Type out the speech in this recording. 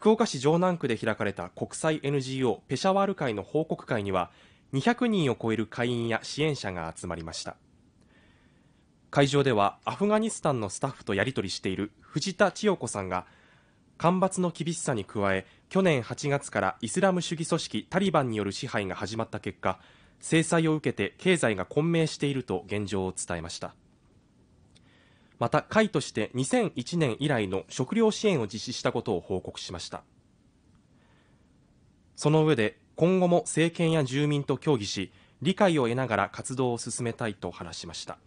福岡市城南区で開かれた国際 NGO ペシャワール会の報告会には200人を超える会員や支援者が集まりました会場ではアフガニスタンのスタッフとやり取りしている藤田千代子さんが干ばつの厳しさに加え去年8月からイスラム主義組織タリバンによる支配が始まった結果制裁を受けて経済が混迷していると現状を伝えましたまた会として2001年以来の食料支援を実施したことを報告しましたその上で今後も政権や住民と協議し理解を得ながら活動を進めたいと話しました